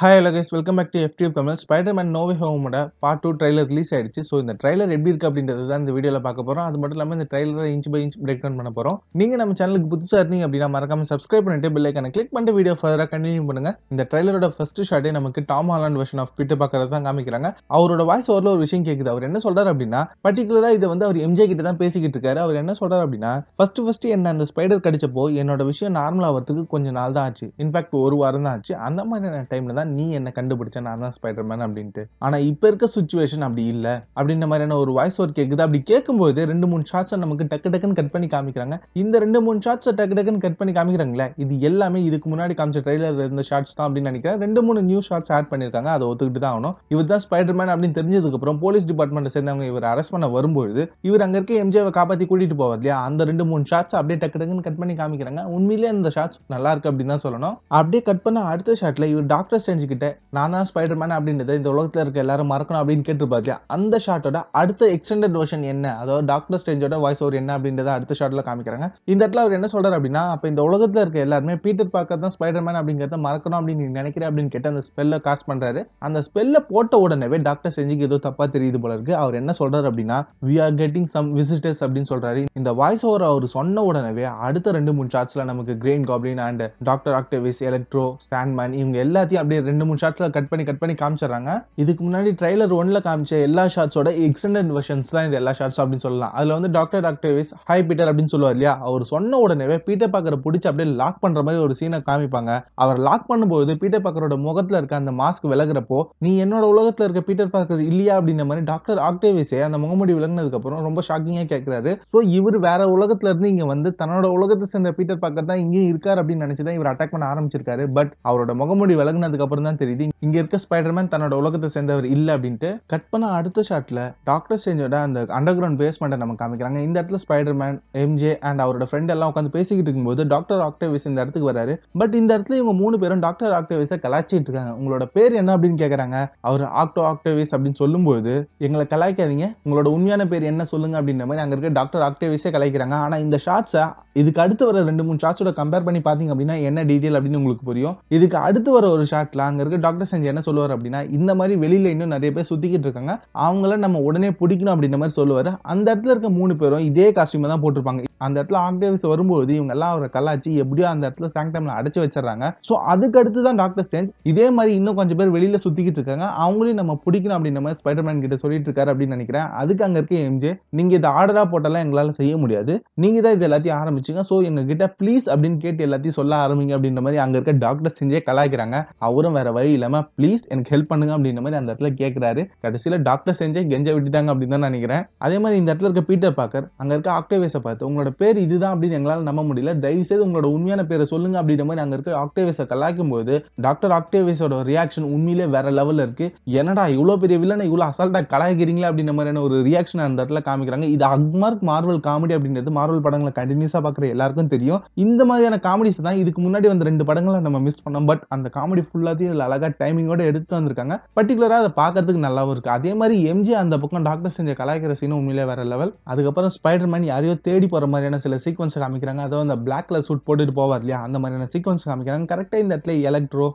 Hi லகேஷ் welcome back to FTF Tamil Spider Man no way ஹோமோட part two trailer release so ஸோ இந்த trailer எப்படி இருக்குது அப்படின்றது தான் இந்த வீடியோவில் பார்க்க போகிறோம் அது மட்டும் இல்லாமல் இந்த ட்ரைலரை inch by inch break down பண்ண போகிறோம் நீங்கள் நம்ம சேனலுக்கு புதுசாக இருந்தீங்க அப்படின்னா மறக்காம சப்ஸ்கிரைப் பண்ணிட்டு ஐக்கான கிளிக் பண்ணிட்டு வீடியோ ஃபர்தராக கண்டினியூ பண்ணுங்கள் இந்த ட்ரைலரோட ஃபர்ஸ்ட் ஷாட்டே நமக்கு Tom Holland version of Peter பார்க்கறது தான் காமிக்கிறாங்க அவரோட வாய்ஸ் ஓரில் ஒரு விஷயம் கேட்குது அவர் என்ன சொல்கிறார் அப்படின்னா பர்டிகுலராக இதை வந்து அவர் எம்ஜே கிட்ட தான் பேசிக்கிட்டு இருக்காரு அவர் என்ன சொல்கிறார் அப்படின்னா ஃபர்ஸ்ட் ஃபர்ஸ்ட் என்ன அந்த ஸ்பைடர் கடிச்சப்போ என்னோட விஷயம் நார்மலாக ஆகிறதுக்கு கொஞ்சம் நாள் தான் ஆச்சு இன்ஃபேக்ட் ஒரு வாரம் தான் ஆச்சு அந்த மாதிரியான டைமில் தான் தான் நீ என்ன கண்டுபிடிச்ச நான் தான் ஸ்பைடர் மேன் அப்படின்ட்டு ஆனா இப்ப இருக்க சுச்சுவேஷன் அப்படி இல்ல அப்படின்ற மாதிரியான ஒரு வாய்ஸ் ஒர்க் கேக்குது அப்படி கேட்கும்போது ரெண்டு மூணு ஷார்ட்ஸை நமக்கு டக்கு டக்குன்னு கட் பண்ணி காமிக்கிறாங்க இந்த ரெண்டு மூணு ஷார்ட்ஸை டக்கு டக்குன்னு கட் பண்ணி காமிக்கிறாங்களே இது எல்லாமே இதுக்கு முன்னாடி காமிச்ச ட்ரெய்லர் இருந்த ஷார்ட்ஸ் தான் அப்படின்னு நினைக்கிறேன் ரெண்டு மூணு நியூ ஷார்ட்ஸ் ஆட் பண்ணியிருக்காங்க அதை ஒத்துக்கிட்டு தான் ஆகணும் இவர் தான் ஸ்பைடர் மேன் அப்படின்னு தெரிஞ்சதுக்கப்புறம் போலீஸ் டிபார்ட்மெண்ட் சேர்ந்தவங்க இவர் அரெஸ்ட் பண்ண வரும்போது இவர் அங்கே இருக்க எம்ஜேவை காப்பாற்றி கூட்டிட்டு போவார் இல்லையா அந்த ரெண்டு மூணு ஷார்ட்ஸ் அப்படியே டக்கு டக்குன்னு கட் பண்ணி காமிக்கிறாங்க உண்மையிலேயே இந்த ஷார்ட்ஸ் நல்லா இருக்கு அப்படின்னு தான் சொல்லணும் அப்படியே கட் பண்ண அடுத்த ஷார்ட்ல இவர் டாக்டர் தெரிஞ்சுக்கிட்டேன் நான் தான் ஸ்பைடர் மேன் அப்படின்றத இந்த உலகத்தில் இருக்க எல்லாரும் மறக்கணும் அப்படின்னு கேட்டுருப்பாத்தியா அந்த ஷாட்டோட அடுத்த எக்ஸ்டெண்டட் வெர்ஷன் என்ன அதாவது டாக்டர் ஸ்டேஞ்சோட வாய்ஸ் ஓவர் என்ன அப்படின்றத அடுத்த ஷாட்டில் காமிக்கிறாங்க இந்த இடத்துல அவர் என்ன சொல்கிறார் அப்படின்னா அப்போ இந்த உலகத்தில் இருக்க எல்லாருமே பீட்டர் பார்க்கர் தான் ஸ்பைடர் மேன் அப்படிங்கிறத மறக்கணும் அப்படின்னு நீங்கள் நினைக்கிறேன் அப்படின்னு கேட்டு அந்த ஸ்பெல்லை காஸ்ட் பண்ணுறாரு அந்த ஸ்பெல்லை போட்ட உடனே டாக்டர் ஸ்டேஞ்சுக்கு ஏதோ தப்பாக தெரியுது போல இருக்கு அவர் என்ன சொல்கிறார் அப்படின்னா we are getting some visitors அப்படின்னு சொல்கிறாரு இந்த வாய்ஸ் ஓவர் அவர் சொன்ன உடனே அடுத்த ரெண்டு மூணு ஷாட்ஸில் நமக்கு Green Goblin and Doctor Octavius Electro Sandman இவங்க எல்லாத்தையும் அப்படியே ரெண்டு மூணு ஷாட்ஸில் கட் பண்ணி கட் பண்ணி காமிச்சிடுறாங்க இதுக்கு முன்னாடி ட்ரைலர் ஒன்ல காமிச்ச எல்லா ஷாட்ஸோட எக்ஸ்டெண்டட் வெர்ஷன்ஸ் தான் இது எல்லா ஷாட்ஸ் அப்படின்னு சொல்லலாம் அதில் வந்து டாக்டர் டாக்டர்விஸ் ஹை பீட்டர் அப்படின்னு சொல்லுவார் இல்லையா அவர் சொன்ன உடனே பீட்டர் பாக்கரை பிடிச்சி அப்படியே லாக் பண்ணுற மாதிரி ஒரு சீனை காமிப்பாங்க அவர் லாக் பண்ணும்போது பீட்டர் பாக்கரோட முகத்தில் இருக்க அந்த மாஸ்க் விலகிறப்போ நீ என்னோட உலகத்தில் இருக்க பீட்டர் பாக்கர் இல்லையா அப்படின்ற மாதிரி டாக்டர் ஆக்டேவிஸே அந்த முகமுடி அப்புறம் ரொம்ப ஷாக்கிங்காக கேட்குறாரு ஸோ இவர் வேற உலகத்துல இருந்து இங்கே வந்து தன்னோட உலகத்தை சேர்ந்த பீட்டர் பாக்கர் தான் இங்கேயும் இருக்காரு அப்படின்னு நினைச்சுதான் தான் இவர் அட்டாக் பண்ண ஆரம்பிச்சிருக்காரு பட் அவரோட முகமுடி விலகினதுக்கு அப்புறம் தான் தெரியுது இங்கே இருக்க ஸ்பைடர்மேன் தன்னோட உலகத்தை சேர்ந்தவர் இல்லை அப்படின்ட்டு கட் பண்ண அடுத்த ஷாட்டில் டாக்டர் செஞ்சோட அந்த அண்டர் கிரவுண்ட் பேஸ்மெண்ட் நம்ம காமிக்கிறாங்க இந்த இடத்துல ஸ்பைடர்மேன் எம்ஜே அண்ட் அவரோட ஃப்ரெண்ட் எல்லாம் உட்காந்து பேசிக்கிட்டு இருக்கும்போது டாக்டர் ஆக்டேவிஸ் இந்த இடத்துக்கு வராரு பட் இந்த இடத்துல இவங்க மூணு பேரும் டாக்டர் ஆக்டேவிஸ கலாச்சிட்டு இருக்காங்க உங்களோட பேர் என்ன அப்படின்னு கேட்குறாங்க அவர் ஆக்டோ ஆக்டேவிஸ் அப்படின்னு சொல்லும்போது எங்களை கலாய்க்காதீங்க உங்களோட உண்மையான பேர் என்ன சொல்லுங்க அப்படின்ற மாதிரி அங்க இருக்க டாக்டர் ஆக்டேவிஸே கலாய்க்கிறாங்க ஆனால் இந்த ஷார்ட்ஸ் இதுக்கு அடுத்து வர ரெண்டு மூணு ஷார்ட்ஸோட கம்பேர் பண்ணி பார்த்தீங்க அப்படின்னா என்ன டீட்டெயில் அப்படின்னு உங்களுக்கு புரியும் இதுக்கு அடுத்து வர ஒரு ஷார்ட்ல அங்கே இருக்க டாக்டர் சஞ்சய் என்ன சொல்லுவார் அப்படின்னா இந்த மாதிரி வெளியில் இன்னும் நிறைய பேர் சுற்றிக்கிட்டு இருக்காங்க அவங்கள நம்ம உடனே பிடிக்கணும் அப்படின்ற மாதிரி சொல்லுவார் அந்த இடத்துல இருக்க மூணு பேரும் இதே காஸ்டியூம் தான் போட்டிருப்பாங்க அந்த இடத்துல ஆக்டேவிஸ் வரும்போது இவங்க எல்லாம் அவரை கலாச்சி எப்படியோ அந்த இடத்துல சாங்டம்ல அடைச்சு வச்சிடறாங்க ஸோ அதுக்கடுத்து தான் டாக்டர் ஸ்டேஞ்ச் இதே மாதிரி இன்னும் கொஞ்சம் பேர் வெளியில் சுற்றிக்கிட்டு இருக்காங்க அவங்களையும் நம்ம பிடிக்கணும் அப்படின்ற மாதிரி ஸ்பைடர்மேன் கிட்ட சொல்லிட்டு இருக்காரு அப்படின்னு நினைக்கிறேன் அதுக்கு அங்கே இருக்க எம்ஜே நீங்கள் இதை ஆர்டராக போட்டாலாம் எங்களால் செய்ய முடியாது நீங்கள் தான் இது எல்லாத்தையும் ஆரம்பிச்சுங்க ஸோ எங்ககிட்ட ப்ளீஸ் அப்படின்னு கேட்டு எல்லாத்தையும் சொல்ல ஆரம்பிங்க அப்படின்ற மாதிரி அங்கே இருக்க டாக்டர் செஞ்சே கலாய்க்கிறாங்க அவரும் வேறு வழி இல்லாமல் ப்ளீஸ் எனக்கு ஹெல்ப் பண்ணுங்க அப்படின்ற மாதிரி அந்த இடத்துல கேட்குறாரு கடைசியில் டாக்டர் செஞ்சே கெஞ்ச விட்டுட்டாங்க அப்படின்னு தான் நினைக்கிறேன் அதே மாதிரி இந்த இடத்துல இருக்க பீட்டர் பாக்கர் அங்கே இருக்க ஆக்டேவேஸை பார்த்து உங்களோட பேர் இதுதான் அப்படின்னு எங்களால் நம்ப முடியல தயவு செய்து உங்களோட உண்மையான பேரை சொல்லுங்க அப்படின்ற மாதிரி அங்கே இருக்க ஆக்டேவேஸை கலாய்க்கும் போது டாக்டர் ஆக்டேவேஸோட ரியாக்ஷன் உண்மையிலே வேற லெவலில் இருக்கு என்னடா இவ்வளோ பெரிய வில்லனை இவ்வளோ அசால்ட்டாக கலாய்க்கிறீங்களா அப்படின்ற மாதிரியான ஒரு ரியாக்ஷன் அந்த இடத்துல காமிக்கிறாங்க இது அக்மார்க் மார்வல் காமெடி அப்படின்றது மார்வல் படங்களை கண்டினியூஸா பார்க்குற எல்லாருக்கும் தெரியும் இந்த மாதிரியான காமெடிஸ் தான் இதுக்கு முன்னாடி வந்த ரெண்டு படங்களை நம்ம மிஸ் பண்ணோம் பட் அந்த காமெடி ஃபுல்லாத்தையும் மெட்டீரியல் அழகாக டைமிங்கோட எடுத்து வந்திருக்காங்க பர்டிகுலராக அதை பார்க்கறதுக்கு நல்லாவும் இருக்கு அதே மாதிரி எம்ஜி அந்த பக்கம் டாக்டர் செஞ்ச கலாய்க்கிற சீனும் உண்மையிலே வேற லெவல் அதுக்கப்புறம் ஸ்பைடர் மேன் யாரையோ தேடி போகிற மாதிரியான சில சீக்வன்ஸ் காமிக்கிறாங்க அதுவும் அந்த பிளாக் கலர் சூட் போட்டுட்டு போவார் இல்லையா அந்த மாதிரியான சீக்வன்ஸ் காமிக்கிறாங்க கரெக்டாக இந்த இடத்துல எலக்ட்ரோ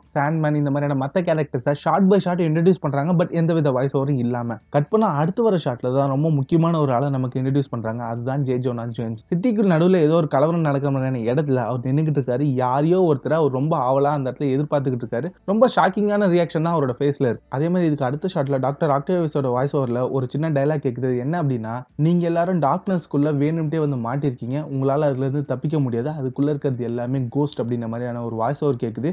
மேன் இந்த மாதிரியான மற்ற கேரக்டர்ஸை ஷார்ட் பை ஷார்ட் இன்ட்ரடியூஸ் பண்ணுறாங்க பட் எந்த வித வாய்ஸ் ஓவரும் இல்லாமல் கட் பண்ணால் அடுத்து வர ஷார்ட்டில் தான் ரொம்ப முக்கியமான ஒரு ஆளை நமக்கு இன்ட்ரடியூஸ் பண்ணுறாங்க அதுதான் ஜே ஜோனா ஜேம்ஸ் சிட்டிக்கு நடுவில் ஏதோ ஒரு கலவரம் நடக்கிற மாதிரியான இடத்துல அவர் நின்றுக்கிட்டு இருக்காரு யாரையோ ஒருத்தர் அவர் ரொம்ப ஆவலாக அந்த இடத்துல எதிர்பார்த்துக்கிட்டு இருக்காரு ரொம்ப ஷாக்கிங்கான ரியாக்ஷன் தான் அவரோட ஃபேஸில் இருக்கு அதே மாதிரி இதுக்கு அடுத்த ஷாட்டில் டாக்டர் ஆக்டேவிஸோட வாய்ஸ் ஓவரில் ஒரு சின்ன டைலாக் கேட்குது என்ன அப்படின்னா நீங்கள் எல்லாரும் டார்க்னஸ்க்குள்ளே வேணும்ட்டே வந்து மாட்டிருக்கீங்க உங்களால் அதுலேருந்து தப்பிக்க முடியாது அதுக்குள்ளே இருக்கிறது எல்லாமே கோஸ்ட் அப்படின்ற மாதிரியான ஒரு வாய்ஸ் ஓவர் கேட்குது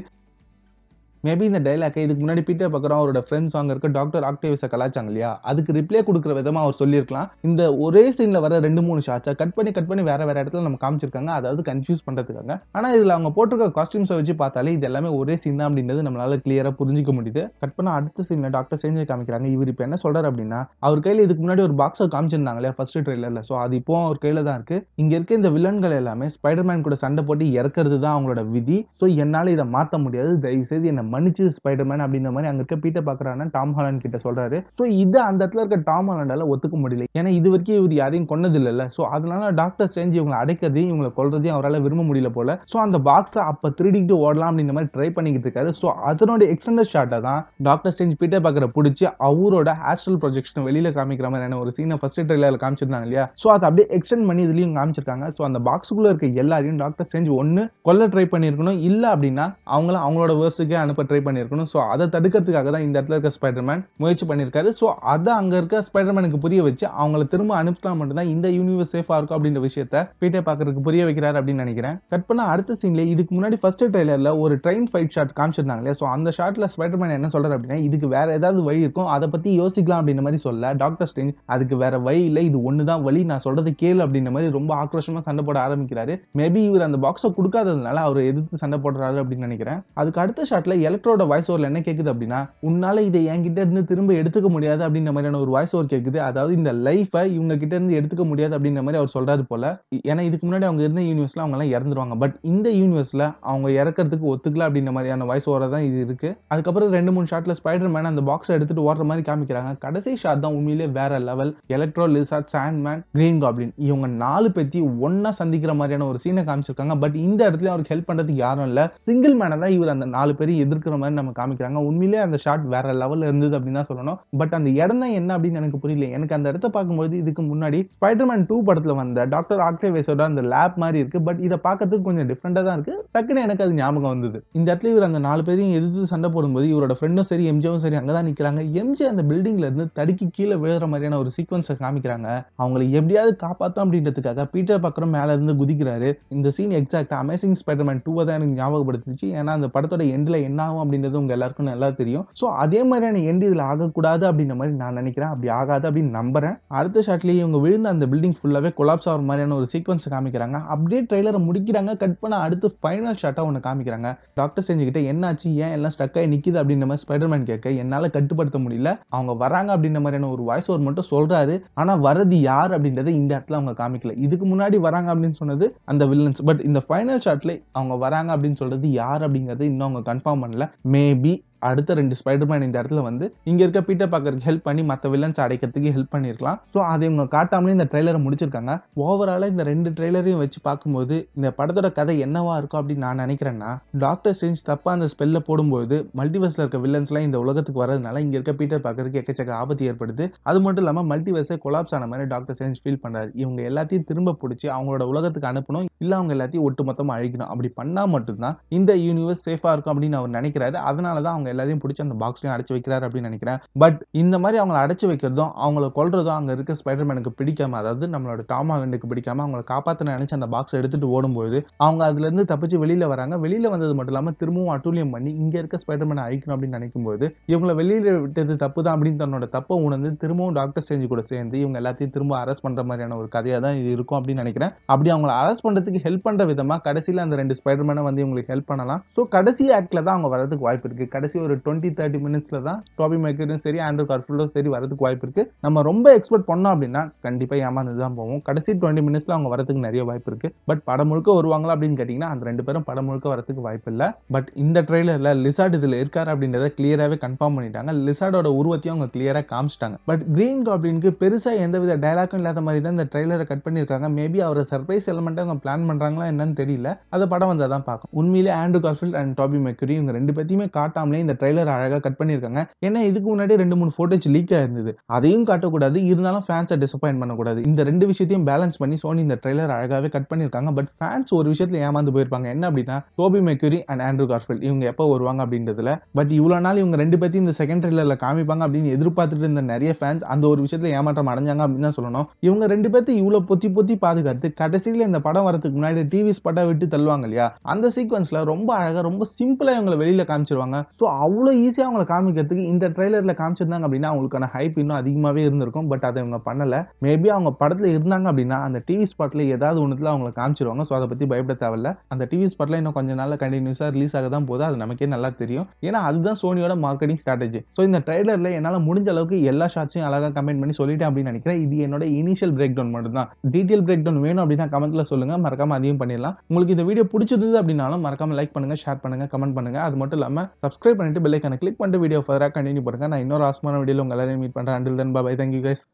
மேபி இந்த டைலாக் இதுக்கு முன்னாடி பீட்டர் பக்கரம் அவரோட ஃப்ரெண்ட்ஸ் வாங்க இருக்க டாக்டர் ஆக்டேவிஸை கலாச்சாங்க இல்லையா அதுக்கு ரிப்ளை கொடுக்குற விதமாக அவர் சொல்லியிருக்கலாம் இந்த ஒரே சீனில் வர ரெண்டு மூணு ஷாட்ஸை கட் பண்ணி கட் பண்ணி வேற வேற இடத்துல நம்ம காமிச்சிருக்காங்க அதாவது கன்ஃபியூஸ் பண்ணுறதுக்காங்க ஆனால் இதில் அவங்க போட்டிருக்க காஸ்டியூம்ஸை வச்சு பார்த்தாலே இது எல்லாமே ஒரே சீன் தான் அப்படின்றது நம்மளால கிளியராக புரிஞ்சிக்க முடியுது கட் பண்ண அடுத்த சீனில் டாக்டர் செஞ்சு காமிக்கிறாங்க இவர் இப்போ என்ன சொல்கிறார் அப்படின்னா அவர் கையில் இதுக்கு முன்னாடி ஒரு பாக்ஸை இல்லையா ஃபர்ஸ்ட் ட்ரெய்லரில் ஸோ அது இப்போ அவர் கையில் தான் இருக்குது இங்கே இருக்க இந்த வில்லன்கள் எல்லாமே ஸ்பைடர்மேன் கூட சண்டை போட்டு இறக்குறது தான் அவங்களோட விதி ஸோ என்னால் இதை மாற்ற முடியாது தயவுசெய்து என்னை மன்னிச்சு ஸ்பைடர்மேன் அப்படின்ற மாதிரி அங்கே இருக்க பீட்டர் பார்க்குறான்னா டாம் ஹாலன் கிட்ட சொல்கிறாரு ஸோ இதை அந்த இடத்துல இருக்க டாம் ஹாலண்டால ஒத்துக்க முடியல ஏன்னா இது வரைக்கும் இவர் யாரையும் கொண்டது இல்லைல்ல ஸோ அதனால டாக்டர் செஞ்சு இவங்க அடைக்கிறதையும் இவங்களை கொள்றதையும் அவரால் விரும்ப முடியல போல ஸோ அந்த பாக்ஸில் அப்போ திருடிக்கிட்டு ஓடலாம் அப்படின்ற மாதிரி ட்ரை பண்ணிக்கிட்டு இருக்காரு ஸோ அதனோட எக்ஸ்டெண்டட் ஷார்ட்டை தான் டாக்டர் செஞ்சு பீட்டர் பார்க்குற பிடிச்சி அவரோட ஹாஸ்டல் ப்ரொஜெக்ஷன் வெளியில் காமிக்கிற மாதிரியான ஒரு சீனை ஃபர்ஸ்ட் ட்ரெயிலர் காமிச்சிருந்தாங்க இல்லையா ஸோ அதை அப்படியே எக்ஸ்டெண்ட் பண்ணி இதுலையும் காமிச்சிருக்காங்க ஸோ அந்த பாக்ஸுக்குள்ள இருக்க எல்லாரையும் டாக்டர் செஞ்சு ஒன்று கொல்ல ட்ரை பண்ணியிருக்கணும் இல்லை அப்படின்னா அவங்கள அவங்களோட வேர்ஸுக்கு அனுப்ப இப்போ ட்ரை பண்ணியிருக்கணும் ஸோ அதை தடுக்கிறதுக்காக தான் இந்த இடத்துல இருக்க ஸ்பைடர்மேன் முயற்சி பண்ணியிருக்காரு ஸோ அதை அங்கே இருக்க ஸ்பைடர்மேனுக்கு புரிய வச்சு அவங்கள திரும்ப அனுப்பிச்சா மட்டும்தான் இந்த யூனிவர்ஸ் சேஃபாக இருக்கும் அப்படின்ற விஷயத்த பீட்டர் பார்க்கறதுக்கு புரிய வைக்கிறாரு அப்படின்னு நினைக்கிறேன் கட் பண்ண அடுத்த சீன்ல இதுக்கு முன்னாடி ஃபர்ஸ்ட் ட்ரெய்லரில் ஒரு ட்ரெயின் ஃபைட் ஷாட் காமிச்சிருந்தாங்க இல்லையா ஸோ அந்த ஷாட்டில் ஸ்பைடர்மேன் என்ன சொல்கிறார் அப்படின்னா இதுக்கு வேற ஏதாவது வழி இருக்கும் அதை பற்றி யோசிக்கலாம் அப்படின்ற மாதிரி சொல்ல டாக்டர் ஸ்டேஞ்ச் அதுக்கு வேற வழி இல்லை இது ஒன்று தான் வழி நான் சொல்றது கேள் அப்படின்ற மாதிரி ரொம்ப ஆக்ரோஷமாக சண்டை போட ஆரம்பிக்கிறாரு மேபி இவர் அந்த பாக்ஸை கொடுக்காததுனால அவர் எதிர்த்து சண்டை போடுறாரு அப்படின்னு நினைக்கிறேன் அதுக்கு அடுத்த ஷாட்டில் எலக்ட்ரோட வாய்ஸ் ஓவரில் என்ன கேட்குது அப்படின்னா உன்னால இதை என்கிட்ட இருந்து திரும்ப எடுத்துக்க முடியாது அப்படின்ற மாதிரியான ஒரு வாய்ஸ் ஓவர் கேட்குது அதாவது இந்த லைஃபை இவங்க கிட்ட இருந்து எடுத்துக்க முடியாது அப்படின்ற மாதிரி அவர் சொல்றாரு போல ஏன்னா இதுக்கு முன்னாடி அவங்க இருந்த யூனிவர்ஸ்ல அவங்க எல்லாம் இறந்துருவாங்க பட் இந்த யூனிவர்ஸ்ல அவங்க இறக்கிறதுக்கு ஒத்துக்கல அப்படின்ற மாதிரியான வாய்ஸ் ஓவர தான் இது இருக்கு அதுக்கப்புறம் ரெண்டு மூணு ஷாட்ல ஸ்பைடர் மேன் அந்த பாக்ஸை எடுத்துட்டு ஓடுற மாதிரி காமிக்கிறாங்க கடைசி ஷாட் தான் உண்மையிலே வேற level Electro Lizard Sandman Green Goblin இவங்க நாலு பேத்தி ஒன்னா சந்திக்கிற மாதிரியான ஒரு சீனை காமிச்சிருக்காங்க பட் இந்த இடத்துல அவருக்கு ஹெல்ப் பண்றதுக்கு யாரும் இல்ல சிங்கிள் மேனை தான் இவர் அந்த நாலு பேரும் எதிர் இருக்கிற மாதிரி நம்ம காமிக்கிறாங்க உண்மையிலே அந்த ஷாட் வேற லெவலில் இருந்தது அப்படின்னு தான் சொல்லணும் பட் அந்த இடம் தான் என்ன அப்படின்னு எனக்கு புரியல எனக்கு அந்த இடத்த பார்க்கும்போது இதுக்கு முன்னாடி ஸ்பைடர்மேன் டூ படத்தில் வந்த டாக்டர் ஆக்டேவேஸோட அந்த லேப் மாதிரி இருக்கு பட் இதை பார்க்கறதுக்கு கொஞ்சம் டிஃப்ரெண்டாக தான் இருக்கு டக்குன்னு எனக்கு அது ஞாபகம் வந்தது இந்த இடத்துல இவர் அந்த நாலு பேரையும் எதிர்த்து சண்டை போடும்போது இவரோட ஃப்ரெண்டும் சரி எம்ஜியும் சரி அங்கே தான் நிற்கிறாங்க எம்ஜி அந்த பில்டிங்ல இருந்து தடுக்கி கீழே விழுற மாதிரியான ஒரு சீக்வன்ஸை காமிக்கிறாங்க அவங்களை எப்படியாவது காப்பாற்றும் அப்படின்றதுக்காக பீட்டர் பக்கரும் மேலே இருந்து குதிக்கிறாரு இந்த சீன் எக்ஸாக்ட் அமேசிங் ஸ்பைடர்மேன் டூவை தான் எனக்கு ஞாபகப்படுத்துச்சு ஏன்னா அந்த படத்தோட எண்டில் என்ன ஆகும் அப்படின்றது உங்க எல்லாருக்கும் நல்லா தெரியும் ஸோ அதே மாதிரியான எண்டு இதில் ஆகக்கூடாது அப்படின்ற மாதிரி நான் நினைக்கிறேன் அப்படி ஆகாது அப்படின்னு நம்புறேன் அடுத்த ஷாட்லேயே இவங்க விழுந்த அந்த பில்டிங் ஃபுல்லாகவே கொலாப்ஸ் ஆகிற மாதிரியான ஒரு சீக்வன்ஸ் காமிக்கிறாங்க அப்படியே ட்ரெய்லரை முடிக்கிறாங்க கட் பண்ண அடுத்து ஃபைனல் ஷாட்டாக ஒன்று காமிக்கிறாங்க டாக்டர் செஞ்சுக்கிட்ட என்னாச்சு ஏன் எல்லாம் ஸ்டக் ஆகி நிற்கிது அப்படின்ற மாதிரி ஸ்பைடர்மேன் கேட்க என்னால் கட்டுப்படுத்த முடியல அவங்க வராங்க அப்படின்ற மாதிரியான ஒரு வாய்ஸ் ஓவர் மட்டும் சொல்கிறாரு ஆனால் வரது யார் அப்படின்றத இந்த இடத்துல அவங்க காமிக்கல இதுக்கு முன்னாடி வராங்க அப்படின்னு சொன்னது அந்த வில்லன்ஸ் பட் இந்த ஃபைனல் ஷாட்டில் அவங்க வராங்க அப்படின்னு சொல்கிறது யார் அப்படிங்கிறது இன்னும் அவங்க கன்ஃபார்ம் பண்ணல Maybe. அடுத்த ரெண்டு ஸ்பைடர்மேன் இந்த இடத்துல வந்து இங்கே இருக்க பீட்டர் பார்க்கறதுக்கு ஹெல்ப் பண்ணி மற்ற வில்லன்ஸ் அடைக்கிறதுக்கு ஹெல்ப் பண்ணியிருக்கலாம் ஸோ அதை இவங்க காட்டாமலே இந்த ட்ரெய்லரை முடிச்சிருக்காங்க ஓவராலாக இந்த ரெண்டு ட்ரெய்லரையும் வச்சு பார்க்கும்போது இந்த படத்தோட கதை என்னவா இருக்கும் அப்படின்னு நான் நினைக்கிறேன்னா டாக்டர் ஸ்ட்ரேஞ்ச் தப்பாக அந்த ஸ்பெல்ல போடும்போது மல்டிவர்ஸில் இருக்க வில்லன்ஸ்லாம் இந்த உலகத்துக்கு வரதுனால இங்கே இருக்க பீட்டர் பார்க்கறதுக்கு எக்கச்சக்க ஆபத்து ஏற்படுது அது மட்டும் இல்லாமல் மல்டிவர்ஸே கொலாப்ஸ் ஆன மாதிரி டாக்டர் ஸ்ட்ரேஞ்ச் ஃபீல் பண்ணுறாரு இவங்க எல்லாத்தையும் திரும்ப பிடிச்சி அவங்களோட உலகத்துக்கு அனுப்பணும் இல்லை அவங்க எல்லாத்தையும் ஒட்டு மொத்தமாக அழிக்கணும் அப்படி பண்ணால் மட்டும்தான் இந்த யூனிவர்ஸ் சேஃபாக இருக்கும் அப்படின்னு அவர் நினைக்கிறாரு அதனால தான் அவங்க எல்லாத்தையும் எல்லாரையும் பிடிச்சி அந்த பாக்ஸ்லையும் அடைச்சி வைக்கிறாரு அப்படின்னு நினைக்கிறேன் பட் இந்த மாதிரி அவங்களை அடைச்சி வைக்கிறதும் அவங்கள கொள்றதும் அங்கே இருக்க ஸ்பைடர்மேனுக்கு பிடிக்காம அதாவது நம்மளோட டாமா ஹாலண்டுக்கு பிடிக்காம அவங்களை காப்பாற்ற நினைச்சு அந்த பாக்ஸ் எடுத்துட்டு ஓடும்போது அவங்க அதுலேருந்து தப்பிச்சு வெளியில் வராங்க வெளியில் வந்தது மட்டும் இல்லாமல் திரும்பவும் அட்டூழியம் பண்ணி இங்கே இருக்க ஸ்பைடர்மேனை அழிக்கணும் அப்படின்னு நினைக்கும் போது இவங்களை வெளியில் விட்டது தப்பு தான் அப்படின்னு தன்னோட தப்பை உணர்ந்து திரும்பவும் டாக்டர் செஞ்சு கூட சேர்ந்து இவங்க எல்லாத்தையும் திரும்ப அரெஸ்ட் பண்ணுற மாதிரியான ஒரு கதையாக தான் இது இருக்கும் அப்படின்னு நினைக்கிறேன் அப்படி அவங்களை அரெஸ்ட் பண்ணுறதுக்கு ஹெல்ப் பண்ணுற விதமாக கடைசியில் அந்த ரெண்டு ஸ்பைடர்மேனை வந்து இவங்களுக்கு ஹெல்ப் பண்ணலாம் ஸோ கடைசி ஆக்டில் தான் அவங்க வரதுக்கு வாய்ப்பு இருக்குது கடைசி ஒரு டுவெண்ட்டி தேர்ட்டி மினிட்ஸில் தான் டாபி மேக்கரும் சரி ஆண்ட்ரோ கார்ஃபீல்டும் சரி வரதுக்கு வாய்ப்பு இருக்குது நம்ம ரொம்ப எக்ஸ்பெக்ட் பண்ணோம் அப்படின்னா கண்டிப்பாக ஏமாந்து தான் போவோம் கடைசி டுவெண்ட்டி மினிட்ஸில் அவங்க வரதுக்கு நிறைய வாய்ப்பு இருக்குது பட் படம் முழுக்க வருவாங்களா அப்படின்னு கேட்டிங்கன்னா அந்த ரெண்டு பேரும் படம் முழுக்க வரதுக்கு வாய்ப்பு இல்லை பட் இந்த ட்ரெயிலரில் லிசார்ட் இதில் இருக்கார் அப்படின்றத கிளியராகவே கன்ஃபார்ம் பண்ணிட்டாங்க லிசார்டோட உருவத்தையும் அவங்க கிளியராக காமிச்சிட்டாங்க பட் கிரீன் காப்ளினுக்கு பெருசாக எந்தவித டைலாக்கும் இல்லாத மாதிரி தான் இந்த ட்ரெய்லரை கட் பண்ணியிருக்காங்க மேபி அவரை சர்ப்ரைஸ் எலமெண்ட்டை அவங்க பிளான் பண்ணுறாங்களா என்னன்னு தெரியல அதை படம் வந்தால் தான் பார்க்கும் உண்மையிலே ஆண்ட்ரூ கார்ஃபில்ட் அண்ட் டாபி மெக்கரி இவங்க ரெண்டு பேர்த்தையுமே காட்டாமலே இந்த ட்ரெய்லர் அழகாக கட் பண்ணியிருக்காங்க ஏன்னா இதுக்கு முன்னாடி ரெண்டு மூணு ஃபோட்டோஸ் லீக் ஆயிருந்தது அதையும் காட்டக்கூடாது இருந்தாலும் ஃபேன்ஸை டிசப்பாயின் பண்ணக்கூடாது இந்த ரெண்டு விஷயத்தையும் பேலன்ஸ் பண்ணி சோனி இந்த ட்ரெய்லர் அழகாகவே கட் பண்ணியிருக்காங்க பட் ஃபேன்ஸ் ஒரு விஷயத்தில் ஏமாந்து போயிருப்பாங்க என்ன அப்படின்னா Tobey Maguire and Andrew Garfield இவங்க எப்போ வருவாங்க அப்படின்றதுல பட் இவ்வளோ நாள் இவங்க ரெண்டு பேர்த்தையும் இந்த செகண்ட் ட்ரெய்லரில் காமிப்பாங்க அப்படின்னு எதிர்பார்த்துட்டு இருந்த நிறைய ஃபேன்ஸ் அந்த ஒரு விஷயத்தில் ஏமாற்றம் அடைஞ்சாங்க அப்படின்னு தான் சொல்லணும் இவங்க ரெண்டு பேர்த்தையும் இவ்வளோ பொத்தி பொத்தி பாதுகாத்து கடைசியில் இந்த படம் வரதுக்கு முன்னாடி டிவி படம் விட்டு தள்ளுவாங்க இல்லையா அந்த சீக்வன்ஸில் ரொம்ப அழகாக ரொம்ப சிம்பிளாக இவங்களை வெளியில் காமிச்சிருவாங்க ஸோ அவ்வளோ ஈஸியாக அவங்களை காமிக்கிறதுக்கு இந்த ட்ரெய்லரில் காமிச்சிருந்தாங்க அப்படின்னா அவங்களுக்கான ஹைப் இன்னும் அதிகமாகவே இருந்திருக்கும் பட் அதை இவங்க பண்ணலை மேபி அவங்க படத்தில் இருந்தாங்க அப்படின்னா அந்த டிவி ஸ்பாட்டில் ஏதாவது ஒன்றுத்தில் அவங்களை காமிச்சிருவாங்க ஸோ அதை பற்றி பயப்பட தேவையில்ல அந்த டிவி ஸ்பாட்டில் இன்னும் கொஞ்ச நாளில் கண்டினியூஸாக ரிலீஸ் ஆக தான் போதும் அது நமக்கே நல்லா தெரியும் ஏன்னா அதுதான் சோனியோட மார்க்கெட்டிங் ஸ்ட்ராட்டஜி ஸோ இந்த ட்ரெய்லரில் என்னால் முடிஞ்ச அளவுக்கு எல்லா ஷாட்ஸையும் அழகாக கமெண்ட் பண்ணி சொல்லிட்டேன் அப்படின்னு நினைக்கிறேன் இது என்னோட இனிஷியல் பிரேக் டவுன் மட்டும் தான் டீட்டெயில் பிரேக் டவுன் வேணும் அப்படின்னா கமெண்ட்ல சொல்லுங்க மறக்காம அதையும் பண்ணிடலாம் உங்களுக்கு இந்த வீடியோ பிடிச்சிருந்தது அப்படின்னாலும் மறக்காம லைக் பண்ணுங்க ஷேர் பண்ணுங்க கமெண்ட் பண்ணுங்க அது மட்டும் இல்லாமல் சப்ஸ்கிரைப் பண்ணி பண்ணிட்டு பெல்லைக்கான கிளிக் பண்ணிட்டு வீடியோ ஃபர்தராக கண்டினியூ பண்ணுங்கள் நான் இன்னொரு ஆசமான வீடியோவில் உங்கள் எல்லாரையும் மீட் பண்ணுறேன் until then bye thank you guys